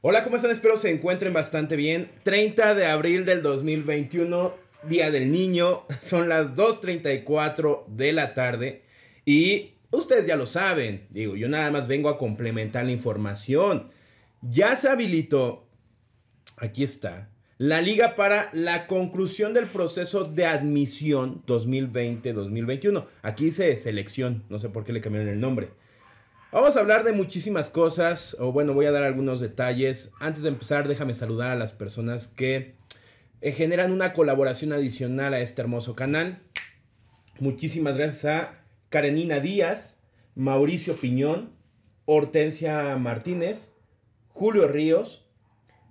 Hola, ¿cómo están? Espero se encuentren bastante bien. 30 de abril del 2021, Día del Niño, son las 2.34 de la tarde y ustedes ya lo saben, digo, yo nada más vengo a complementar la información. Ya se habilitó, aquí está, la liga para la conclusión del proceso de admisión 2020-2021. Aquí dice selección, no sé por qué le cambiaron el nombre. Vamos a hablar de muchísimas cosas, o bueno, voy a dar algunos detalles. Antes de empezar, déjame saludar a las personas que eh, generan una colaboración adicional a este hermoso canal. Muchísimas gracias a Karenina Díaz, Mauricio Piñón, Hortensia Martínez, Julio Ríos,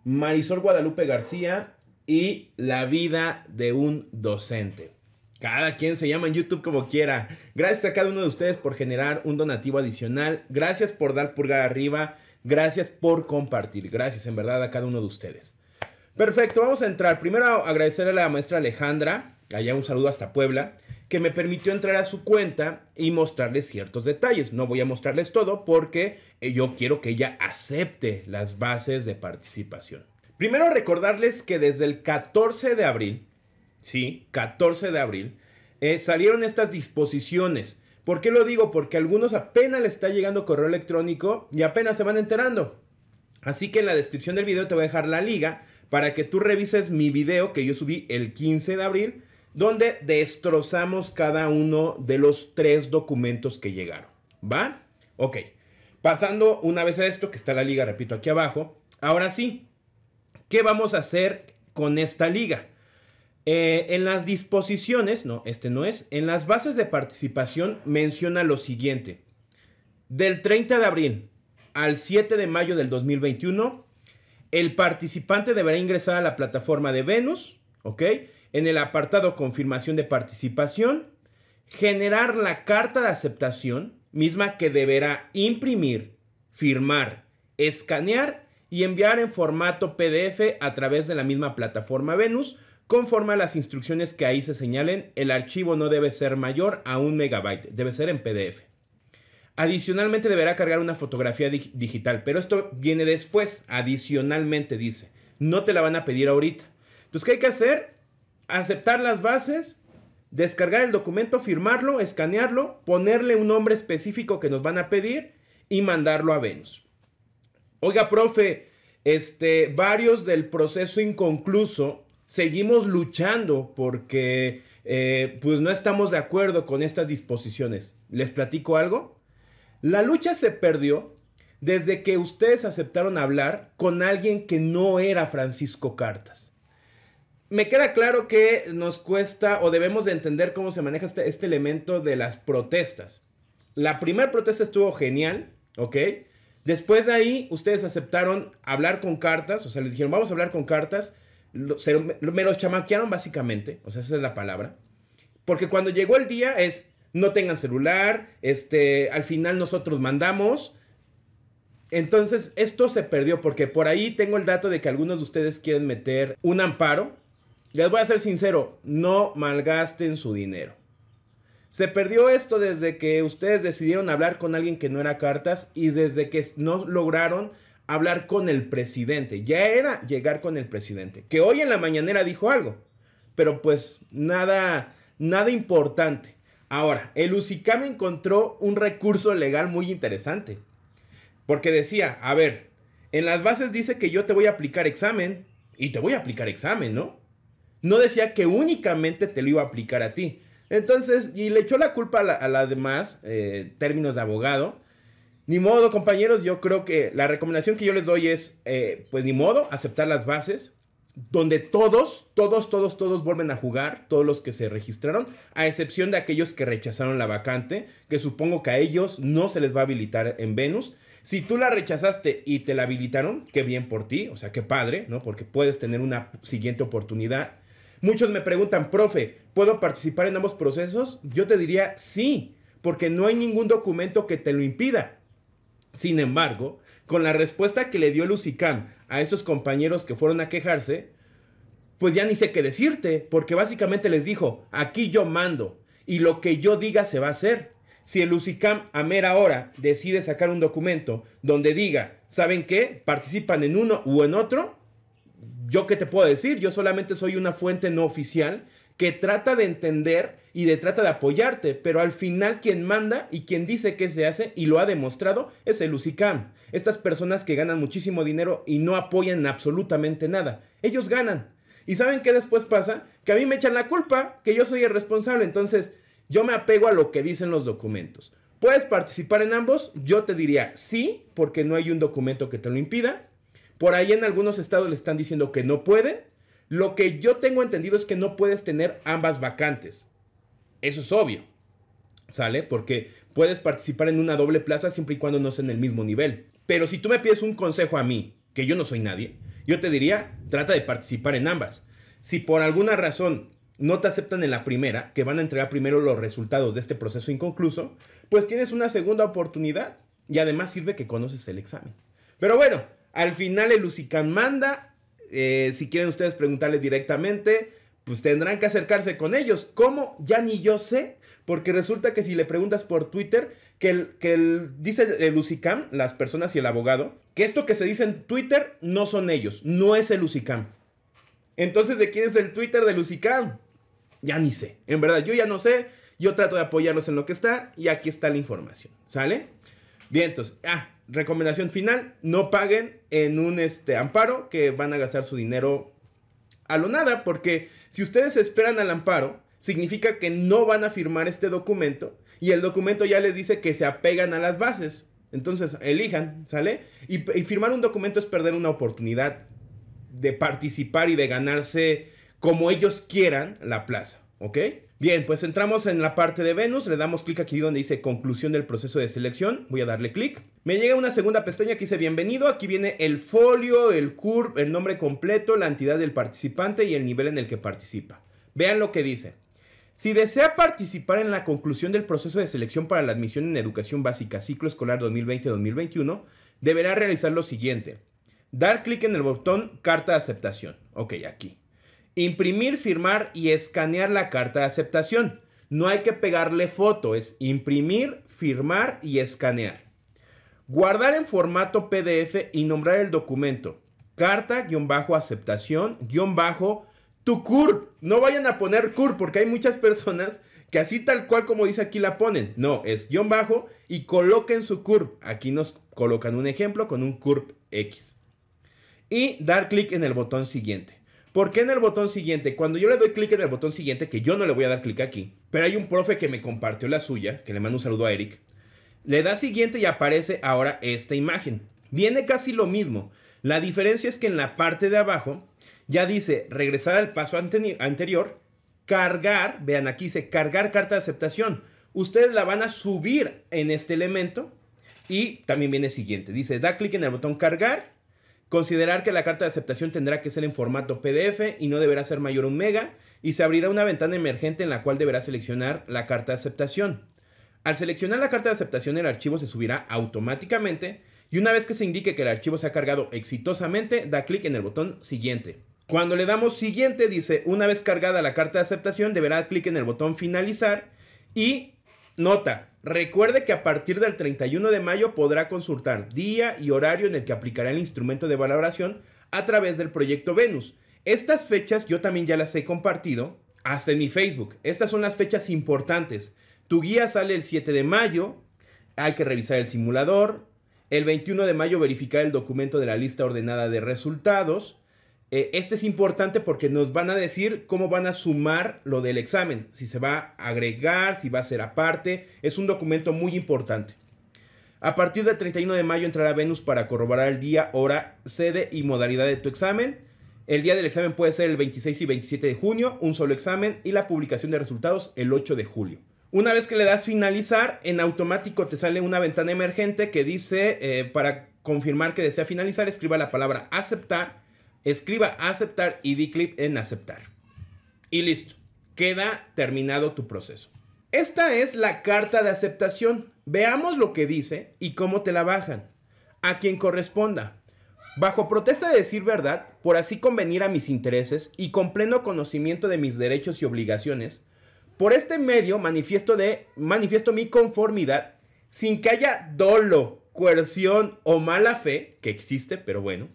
Marisol Guadalupe García y La vida de un docente. Cada quien se llama en YouTube como quiera. Gracias a cada uno de ustedes por generar un donativo adicional. Gracias por dar pulgar arriba. Gracias por compartir. Gracias en verdad a cada uno de ustedes. Perfecto, vamos a entrar. Primero agradecerle a la maestra Alejandra, allá un saludo hasta Puebla, que me permitió entrar a su cuenta y mostrarles ciertos detalles. No voy a mostrarles todo porque eh, yo quiero que ella acepte las bases de participación. Primero recordarles que desde el 14 de abril sí, 14 de abril, eh, salieron estas disposiciones. ¿Por qué lo digo? Porque a algunos apenas les está llegando correo electrónico y apenas se van enterando. Así que en la descripción del video te voy a dejar la liga para que tú revises mi video que yo subí el 15 de abril, donde destrozamos cada uno de los tres documentos que llegaron. ¿Va? Ok. Pasando una vez a esto, que está la liga, repito, aquí abajo. Ahora sí, ¿qué vamos a hacer con esta liga? Eh, en las disposiciones, no, este no es, en las bases de participación menciona lo siguiente. Del 30 de abril al 7 de mayo del 2021, el participante deberá ingresar a la plataforma de Venus, ¿ok? En el apartado confirmación de participación, generar la carta de aceptación, misma que deberá imprimir, firmar, escanear y enviar en formato PDF a través de la misma plataforma Venus Conforme a las instrucciones que ahí se señalen, el archivo no debe ser mayor a un megabyte, debe ser en PDF. Adicionalmente deberá cargar una fotografía digital, pero esto viene después, adicionalmente dice, no te la van a pedir ahorita. Entonces, ¿qué hay que hacer? Aceptar las bases, descargar el documento, firmarlo, escanearlo, ponerle un nombre específico que nos van a pedir y mandarlo a Venus. Oiga, profe, este, varios del proceso inconcluso seguimos luchando porque eh, pues no estamos de acuerdo con estas disposiciones. ¿Les platico algo? La lucha se perdió desde que ustedes aceptaron hablar con alguien que no era Francisco Cartas. Me queda claro que nos cuesta o debemos de entender cómo se maneja este, este elemento de las protestas. La primera protesta estuvo genial, ¿ok? Después de ahí, ustedes aceptaron hablar con cartas, o sea, les dijeron, vamos a hablar con cartas me los chamaquearon básicamente, o sea, esa es la palabra. Porque cuando llegó el día es, no tengan celular, este, al final nosotros mandamos. Entonces, esto se perdió porque por ahí tengo el dato de que algunos de ustedes quieren meter un amparo. Les voy a ser sincero, no malgasten su dinero. Se perdió esto desde que ustedes decidieron hablar con alguien que no era cartas y desde que no lograron hablar con el presidente, ya era llegar con el presidente, que hoy en la mañanera dijo algo, pero pues nada, nada importante. Ahora, el UCICAM encontró un recurso legal muy interesante, porque decía, a ver, en las bases dice que yo te voy a aplicar examen, y te voy a aplicar examen, ¿no? No decía que únicamente te lo iba a aplicar a ti. Entonces, y le echó la culpa a, las demás eh, términos de abogado, ni modo, compañeros, yo creo que la recomendación que yo les doy es, eh, pues ni modo, aceptar las bases, donde todos, todos, todos, todos vuelven a jugar, todos los que se registraron, a excepción de aquellos que rechazaron la vacante, que supongo que a ellos no se les va a habilitar en Venus. Si tú la rechazaste y te la habilitaron, qué bien por ti, o sea, qué padre, ¿no? Porque puedes tener una siguiente oportunidad. Muchos me preguntan, profe, ¿puedo participar en ambos procesos? Yo te diría sí, porque no hay ningún documento que te lo impida. Sin embargo, con la respuesta que le dio Lucicam a estos compañeros que fueron a quejarse, pues ya ni sé qué decirte, porque básicamente les dijo, aquí yo mando y lo que yo diga se va a hacer. Si el Lucicam a mera hora decide sacar un documento donde diga, ¿saben qué? Participan en uno u en otro, yo qué te puedo decir, yo solamente soy una fuente no oficial que trata de entender y de trata de apoyarte, pero al final quien manda y quien dice qué se hace y lo ha demostrado es el UCICAM. Estas personas que ganan muchísimo dinero y no apoyan absolutamente nada. Ellos ganan. ¿Y saben qué después pasa? Que a mí me echan la culpa, que yo soy el responsable. Entonces, yo me apego a lo que dicen los documentos. ¿Puedes participar en ambos? Yo te diría sí, porque no hay un documento que te lo impida. Por ahí en algunos estados le están diciendo que no pueden. Lo que yo tengo entendido es que no puedes tener ambas vacantes. Eso es obvio. ¿Sale? Porque puedes participar en una doble plaza siempre y cuando no sea en el mismo nivel. Pero si tú me pides un consejo a mí, que yo no soy nadie, yo te diría, trata de participar en ambas. Si por alguna razón no te aceptan en la primera, que van a entregar primero los resultados de este proceso inconcluso, pues tienes una segunda oportunidad y además sirve que conoces el examen. Pero bueno, al final el Lucican manda eh, si quieren ustedes preguntarle directamente, pues tendrán que acercarse con ellos. ¿Cómo? Ya ni yo sé. Porque resulta que si le preguntas por Twitter, que, el, que dice el Lucicam las personas y el abogado, que esto que se dice en Twitter no son ellos, no es el UCICAM. Entonces, ¿de quién es el Twitter de UCICAM? Ya ni sé. En verdad, yo ya no sé. Yo trato de apoyarlos en lo que está y aquí está la información. ¿Sale? Bien, entonces, ah, recomendación final, no paguen en un este, amparo que van a gastar su dinero a lo nada, porque si ustedes esperan al amparo, significa que no van a firmar este documento y el documento ya les dice que se apegan a las bases. Entonces, elijan, ¿sale? Y, y firmar un documento es perder una oportunidad de participar y de ganarse como ellos quieran la plaza. ¿Ok? Bien, pues entramos en la parte de Venus, le damos clic aquí donde dice conclusión del proceso de selección, voy a darle clic. Me llega una segunda pestaña que dice bienvenido, aquí viene el folio, el CURP, el nombre completo, la entidad del participante y el nivel en el que participa. Vean lo que dice. Si desea participar en la conclusión del proceso de selección para la admisión en educación básica ciclo escolar 2020-2021, deberá realizar lo siguiente. Dar clic en el botón carta de aceptación. Ok, aquí. Imprimir, firmar y escanear la carta de aceptación. No hay que pegarle foto, es imprimir, firmar y escanear. Guardar en formato PDF y nombrar el documento. carta aceptación CURP No vayan a poner CURP porque hay muchas personas que así tal cual como dice aquí la ponen. No, es guión bajo y coloquen su CURP. Aquí nos colocan un ejemplo con un CURP X. Y dar clic en el botón siguiente. ¿Por qué en el botón siguiente? Cuando yo le doy clic en el botón siguiente, que yo no le voy a dar clic aquí, pero hay un profe que me compartió la suya, que le mando un saludo a Eric, le da siguiente y aparece ahora esta imagen. Viene casi lo mismo. La diferencia es que en la parte de abajo ya dice regresar al paso anterior, cargar, vean aquí dice cargar carta de aceptación. Ustedes la van a subir en este elemento y también viene siguiente. Dice da clic en el botón cargar Considerar que la carta de aceptación tendrá que ser en formato PDF y no deberá ser mayor a un mega y se abrirá una ventana emergente en la cual deberá seleccionar la carta de aceptación. Al seleccionar la carta de aceptación el archivo se subirá automáticamente y una vez que se indique que el archivo se ha cargado exitosamente da clic en el botón siguiente. Cuando le damos siguiente dice una vez cargada la carta de aceptación deberá clic en el botón finalizar y Nota, recuerde que a partir del 31 de mayo podrá consultar día y horario en el que aplicará el instrumento de valoración a través del proyecto Venus. Estas fechas yo también ya las he compartido hasta en mi Facebook. Estas son las fechas importantes. Tu guía sale el 7 de mayo, hay que revisar el simulador. El 21 de mayo verificar el documento de la lista ordenada de resultados este es importante porque nos van a decir cómo van a sumar lo del examen, si se va a agregar, si va a ser aparte. Es un documento muy importante. A partir del 31 de mayo entrará Venus para corroborar el día, hora, sede y modalidad de tu examen. El día del examen puede ser el 26 y 27 de junio, un solo examen, y la publicación de resultados el 8 de julio. Una vez que le das finalizar, en automático te sale una ventana emergente que dice, eh, para confirmar que desea finalizar, escriba la palabra aceptar escriba aceptar y di clic en aceptar. Y listo, queda terminado tu proceso. Esta es la carta de aceptación. Veamos lo que dice y cómo te la bajan. A quien corresponda. Bajo protesta de decir verdad, por así convenir a mis intereses y con pleno conocimiento de mis derechos y obligaciones, por este medio manifiesto, de, manifiesto mi conformidad sin que haya dolo, coerción o mala fe, que existe, pero bueno,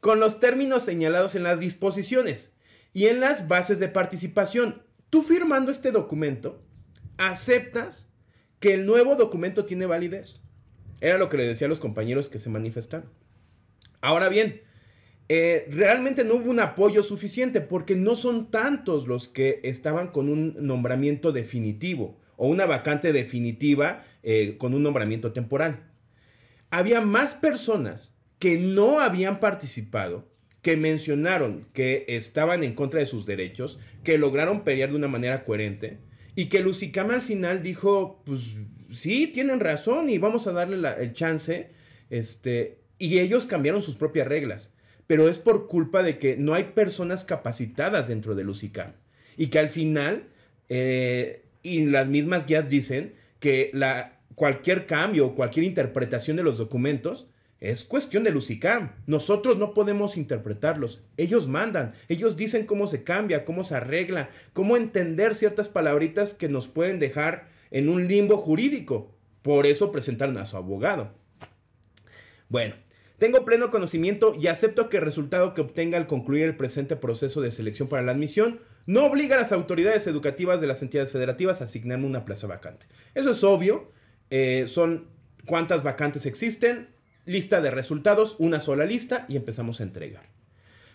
con los términos señalados en las disposiciones y en las bases de participación. Tú firmando este documento, aceptas que el nuevo documento tiene validez. Era lo que le decía a los compañeros que se manifestaron. Ahora bien, eh, realmente no hubo un apoyo suficiente porque no son tantos los que estaban con un nombramiento definitivo o una vacante definitiva eh, con un nombramiento temporal. Había más personas que no habían participado, que mencionaron que estaban en contra de sus derechos, que lograron pelear de una manera coherente y que Lucicama al final dijo, pues sí, tienen razón y vamos a darle el chance, este, y ellos cambiaron sus propias reglas, pero es por culpa de que no hay personas capacitadas dentro de Lucicam y que al final, eh, y las mismas guías dicen que la, cualquier cambio o cualquier interpretación de los documentos, es cuestión de Lucicam. Nosotros no podemos interpretarlos. Ellos mandan. Ellos dicen cómo se cambia, cómo se arregla, cómo entender ciertas palabritas que nos pueden dejar en un limbo jurídico. Por eso presentaron a su abogado. Bueno, tengo pleno conocimiento y acepto que el resultado que obtenga al concluir el presente proceso de selección para la admisión no obliga a las autoridades educativas de las entidades federativas a asignarme una plaza vacante. Eso es obvio. Eh, son cuántas vacantes existen, lista de resultados, una sola lista y empezamos a entregar.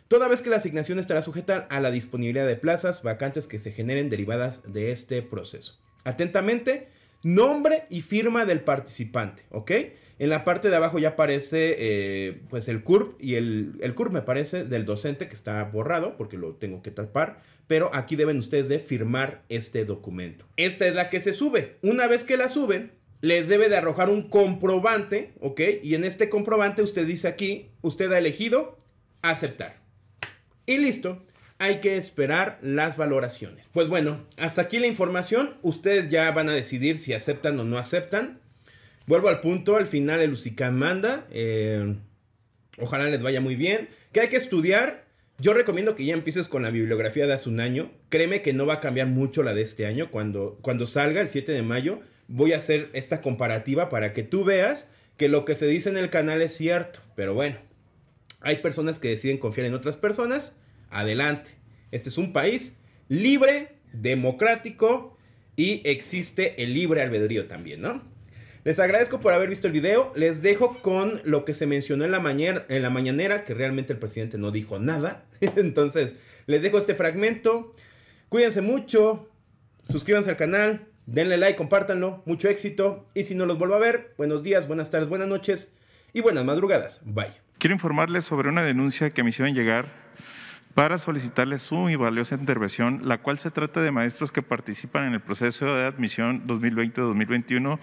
Toda vez que la asignación estará sujeta a la disponibilidad de plazas vacantes que se generen derivadas de este proceso. Atentamente, nombre y firma del participante, ¿ok? En la parte de abajo ya aparece eh, pues el CURP y el, el CURP me parece del docente que está borrado porque lo tengo que tapar, pero aquí deben ustedes de firmar este documento. Esta es la que se sube. Una vez que la suben, les debe de arrojar un comprobante, ¿ok? Y en este comprobante usted dice aquí, usted ha elegido aceptar. Y listo, hay que esperar las valoraciones. Pues bueno, hasta aquí la información, ustedes ya van a decidir si aceptan o no aceptan. Vuelvo al punto, al final el UCICAM manda, eh, ojalá les vaya muy bien. Que hay que estudiar? Yo recomiendo que ya empieces con la bibliografía de hace un año. Créeme que no va a cambiar mucho la de este año. Cuando, cuando salga el 7 de mayo, voy a hacer esta comparativa para que tú veas que lo que se dice en el canal es cierto. Pero bueno, hay personas que deciden confiar en otras personas. Adelante. Este es un país libre, democrático y existe el libre albedrío también, ¿no? Les agradezco por haber visto el video. Les dejo con lo que se mencionó en la, mañana, en la mañanera, que realmente el presidente no dijo nada. Entonces, les dejo este fragmento. Cuídense mucho. Suscríbanse al canal. Denle like, compártanlo, mucho éxito. Y si no los vuelvo a ver, buenos días, buenas tardes, buenas noches y buenas madrugadas. Bye. Quiero informarles sobre una denuncia que me hicieron llegar para solicitarles su muy valiosa intervención, la cual se trata de maestros que participan en el proceso de admisión 2020-2021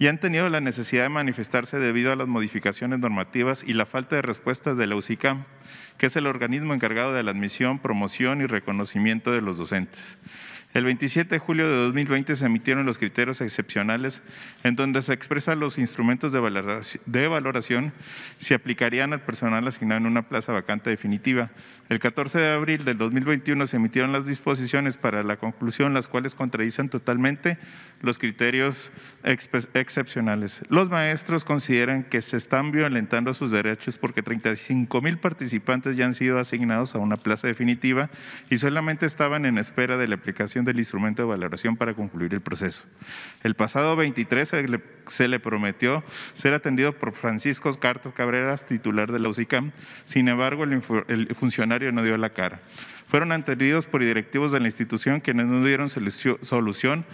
y han tenido la necesidad de manifestarse debido a las modificaciones normativas y la falta de respuestas de la UCICAM, que es el organismo encargado de la admisión, promoción y reconocimiento de los docentes. El 27 de julio de 2020 se emitieron los criterios excepcionales en donde se expresan los instrumentos de valoración, de valoración si aplicarían al personal asignado en una plaza vacante definitiva. El 14 de abril del 2021 se emitieron las disposiciones para la conclusión, las cuales contradicen totalmente los criterios excepcionales. Los maestros consideran que se están violentando sus derechos porque 35 mil participantes ya han sido asignados a una plaza definitiva y solamente estaban en espera de la aplicación del instrumento de valoración para concluir el proceso. El pasado 23 se le, prometió ser atendido por Francisco Cartas Cabreras, titular de la UCICAM, sin embargo el, el funcionario no dio la cara. Fueron atendidos por directivos de la institución quienes no dieron solución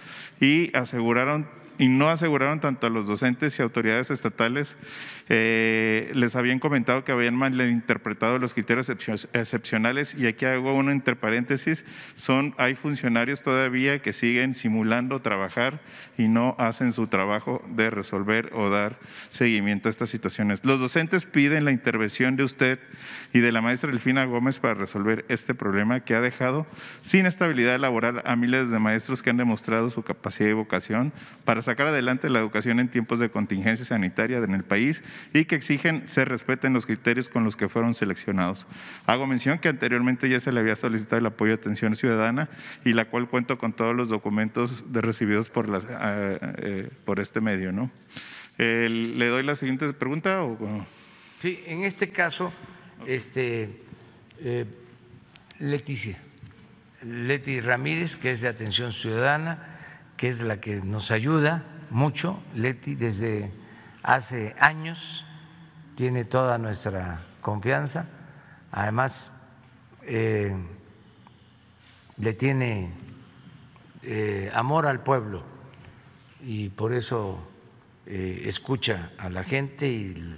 y aseguraron y no aseguraron tanto a los docentes y autoridades estatales, eh, les habían comentado que habían malinterpretado los criterios excepcionales y aquí hago uno entre paréntesis, son, hay funcionarios todavía que siguen simulando trabajar y no hacen su trabajo de resolver o dar seguimiento a estas situaciones. Los docentes piden la intervención de usted y de la maestra Delfina Gómez para resolver este problema que ha dejado sin estabilidad laboral a miles de maestros que han demostrado su capacidad y vocación para sacar adelante la educación en tiempos de contingencia sanitaria en el país y que exigen se respeten los criterios con los que fueron seleccionados. Hago mención que anteriormente ya se le había solicitado el apoyo de atención ciudadana y la cual cuento con todos los documentos de recibidos por, ah, eh, por este medio. ¿no? ¿Le doy la siguiente pregunta? O? Sí, en este caso, este, eh, Leticia, Leti Ramírez, que es de Atención Ciudadana que es la que nos ayuda mucho, Leti, desde hace años, tiene toda nuestra confianza, además eh, le tiene eh, amor al pueblo y por eso eh, escucha a la gente y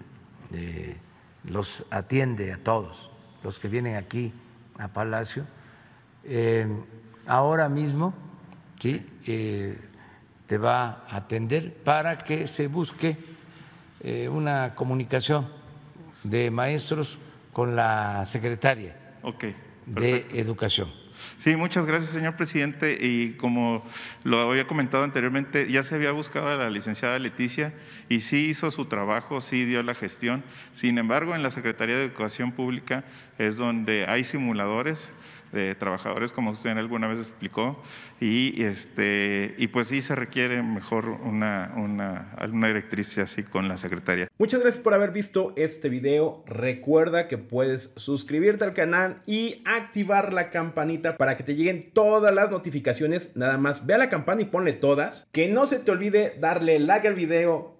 los atiende a todos, los que vienen aquí a Palacio. ahora mismo ¿sí? Eh, te va a atender para que se busque eh, una comunicación de maestros con la secretaria okay, de Educación. Sí, muchas gracias, señor presidente. Y como lo había comentado anteriormente, ya se había buscado a la licenciada Leticia y sí hizo su trabajo, sí dio la gestión. Sin embargo, en la Secretaría de Educación Pública es donde hay simuladores de trabajadores, como usted alguna vez explicó, y, este, y pues sí se requiere mejor una, una, alguna directriz así con la secretaria. Muchas gracias por haber visto este video. Recuerda que puedes suscribirte al canal y activar la campanita para que te lleguen todas las notificaciones. Nada más ve a la campana y ponle todas. Que no se te olvide darle like al video